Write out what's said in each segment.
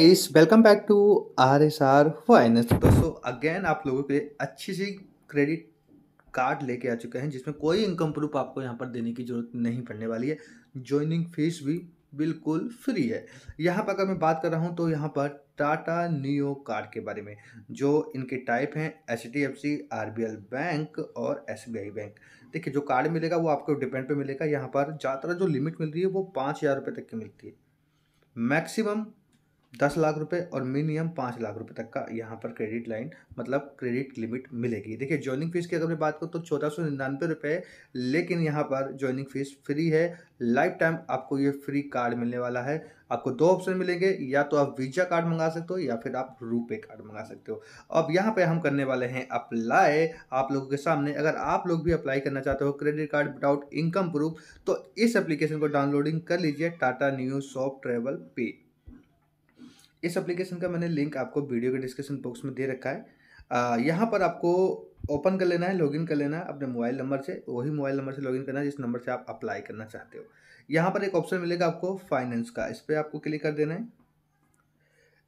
इस welcome back to R S R finance दोस्तों again आप लोगों के लिए अच्छी सी क्रेडिट कार्ड लेके आ चुके हैं जिसमें कोई इनकम प्रूफ आपको यहाँ पर देने की ज़रूरत नहीं पड़ने वाली है ज्वाइनिंग फीस भी बिल्कुल फ्री है यहाँ पर अगर मैं बात कर रहा हूँ तो यहाँ पर टाटा न्यू कार्ड के बारे में जो इनके टाइप हैं H D F C R B L bank और एस बी आई बैंक देखिए जो कार्ड मिलेगा वो आपको डिपेंड पे मिलेगा यहाँ पर ज़्यादातर जो लिमिट मिल रही है वो पाँच हज़ार रुपये तक की मिलती है मैक्सिमम दस लाख रुपए और मिनिमम पाँच लाख रुपए तक का यहाँ पर क्रेडिट लाइन मतलब क्रेडिट लिमिट मिलेगी देखिए ज्वाइनिंग फीस की अगर मैं बात करूँ तो चौदह सौ निन्यानवे रुपये लेकिन यहाँ पर ज्वाइनिंग फीस फ्री है लाइफ टाइम आपको ये फ्री कार्ड मिलने वाला है आपको दो ऑप्शन मिलेंगे या तो आप वीजा कार्ड मंगा सकते हो या फिर आप रूपे कार्ड मंगा सकते हो अब यहाँ पर हम करने वाले हैं अप्लाई आप लोगों के सामने अगर आप लोग भी अप्लाई करना चाहते हो credit card without income proof तो इस एप्लीकेशन को डाउनलोडिंग कर लीजिए टाटा न्यू सॉफ्ट ट्रेवल पे इस एप्लीकेशन का मैंने लिंक आपको वीडियो के डिस्क्रिप्शन बॉक्स में दे रखा है यहाँ पर आपको ओपन कर लेना है लॉगिन कर लेना है अपने मोबाइल नंबर से वही मोबाइल नंबर से लॉगिन करना है जिस नंबर से आप अप्लाई करना चाहते हो यहाँ पर एक ऑप्शन मिलेगा आपको फाइनेंस का इस पर आपको क्लिक कर देना है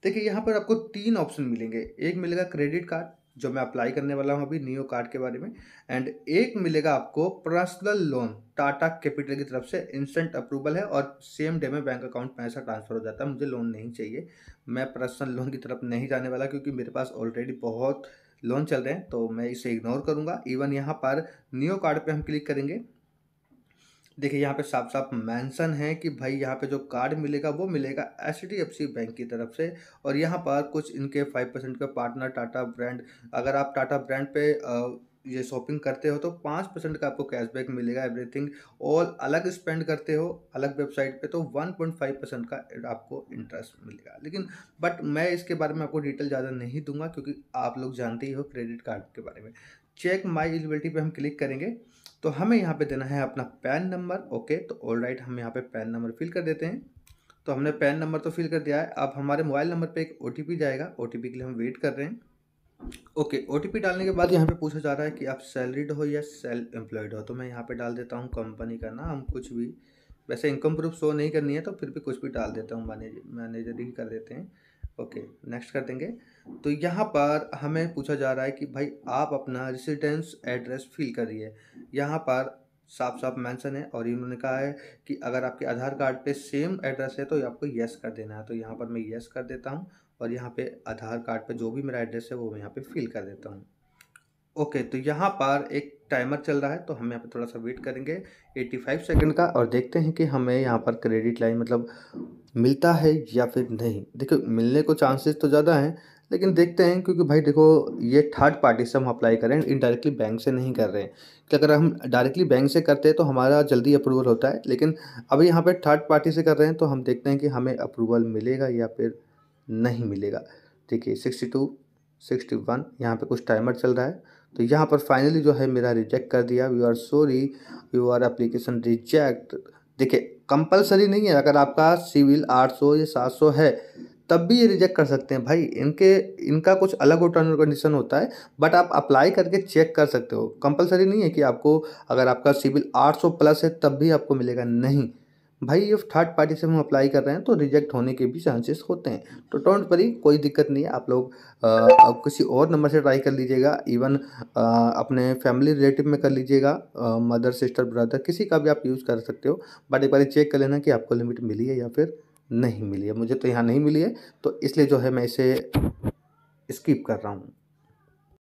देखिए यहाँ पर आपको तीन ऑप्शन मिलेंगे एक मिलेगा क्रेडिट कार्ड जो मैं अप्लाई करने वाला हूँ अभी नियो कार्ड के बारे में एंड एक मिलेगा आपको पर्सनल लोन टाटा कैपिटल की तरफ से इंस्टेंट अप्रूवल है और सेम डे में बैंक अकाउंट पैसा ट्रांसफ़र हो जाता है मुझे लोन नहीं चाहिए मैं पर्सनल लोन की तरफ नहीं जाने वाला क्योंकि मेरे पास ऑलरेडी बहुत लोन चल रहे हैं तो मैं इसे इग्नोर करूँगा इवन यहाँ पर नियो कार्ड पर हम क्लिक करेंगे देखिए यहाँ पे साफ साफ मेंशन है कि भाई यहाँ पे जो कार्ड मिलेगा वो मिलेगा H D F C bank की तरफ से और यहाँ पर कुछ इनके फाइव परसेंट का पार्टनर टाटा ब्रांड अगर आप टाटा ब्रांड पे ये शॉपिंग करते हो तो पाँच परसेंट का आपको कैशबैक मिलेगा एवरीथिंग और अलग स्पेंड करते हो अलग वेबसाइट पे तो वन पॉइंट फाइव परसेंट का आपको इंटरेस्ट मिलेगा लेकिन बट मैं इसके बारे में आपको डिटेल ज़्यादा नहीं दूंगा क्योंकि आप लोग जानते ही हो क्रेडिट कार्ड के बारे में चेक माई एलिजिबिलिटी पर हम क्लिक करेंगे तो हमें यहाँ पे देना है अपना पैन नंबर ओके तो ऑल राइट हम यहाँ पे पैन नंबर फिल कर देते हैं तो हमने पैन नंबर तो फिल कर दिया है अब हमारे मोबाइल नंबर पे एक ओ जाएगा ओ के लिए हम वेट कर रहे हैं ओके ओ डालने के बाद यहाँ पे पूछा जा रहा है कि आप सैलरीड हो या सेल्फ एम्प्लॉयड हो तो मैं यहाँ पर डाल देता हूँ कंपनी का नाम कुछ भी वैसे इनकम प्रूफ शो नहीं करनी है तो फिर भी कुछ भी डाल देता हूँ मैनेजर मैनेजर ही कर देते हैं ओके नेक्स्ट कर देंगे तो यहाँ पर हमें पूछा जा रहा है कि भाई आप अपना रेसिडेंस एड्रेस फिल करिए यहाँ पर साफ साफ मेंशन है और इन्होंने कहा है कि अगर आपके आधार कार्ड पे सेम एड्रेस है तो आपको येस कर देना है तो यहाँ पर मैं यस कर देता हूँ और यहाँ पे आधार कार्ड पे जो भी मेरा एड्रेस है वो मैं यहाँ पे फिल कर देता हूँ ओके तो यहाँ पर एक टाइमर चल रहा है तो हम यहाँ पे थोड़ा सा वेट करेंगे एट्टी सेकंड का और देखते हैं कि हमें यहाँ पर क्रेडिट लाइन मतलब मिलता है या फिर नहीं देखो मिलने को चांसेस तो ज़्यादा हैं लेकिन देखते हैं क्योंकि भाई देखो ये थर्ड पार्टी से हम अप्लाई करें इनडायरेक्टली बैंक से नहीं कर रहे हैं कि अगर हम डायरेक्टली बैंक से करते हैं तो हमारा जल्दी अप्रूवल होता है लेकिन अभी यहाँ पे थर्ड पार्टी से कर रहे हैं तो हम देखते हैं कि हमें अप्रूवल मिलेगा या फिर नहीं मिलेगा देखिए सिक्सटी टू सिक्सटी वन यहाँ पर कुछ टाइमर चल रहा है तो यहाँ पर फाइनली जो है मेरा रिजेक्ट कर दिया you are sorry you are application reject देखिए कंपलसरी नहीं है अगर आपका सिविल आठ सौ या सात सौ है तब भी ये रिजेक्ट कर सकते हैं भाई इनके इनका कुछ अलग हो टर्म कंडीशन होता है बट आप अप्लाई करके चेक कर सकते हो कंपलसरी नहीं है कि आपको अगर आपका सिविल 800 प्लस है तब भी आपको मिलेगा नहीं भाई ये थर्ड पार्टी से हम अप्लाई कर रहे हैं तो रिजेक्ट होने के भी चांसेस होते हैं तो डोंट वरी कोई दिक्कत नहीं है आप लोग आ, किसी और नंबर से ट्राई कर लीजिएगा इवन आ, अपने फैमिली रिलेटिव में कर लीजिएगा मदर सिस्टर ब्रदर किसी का भी आप यूज़ कर सकते हो बट एक बार चेक कर लेना कि आपको लिमिट मिली है या फिर नहीं मिली है मुझे तो यहाँ नहीं मिली है तो इसलिए जो है मैं इसे स्किप कर रहा हूँ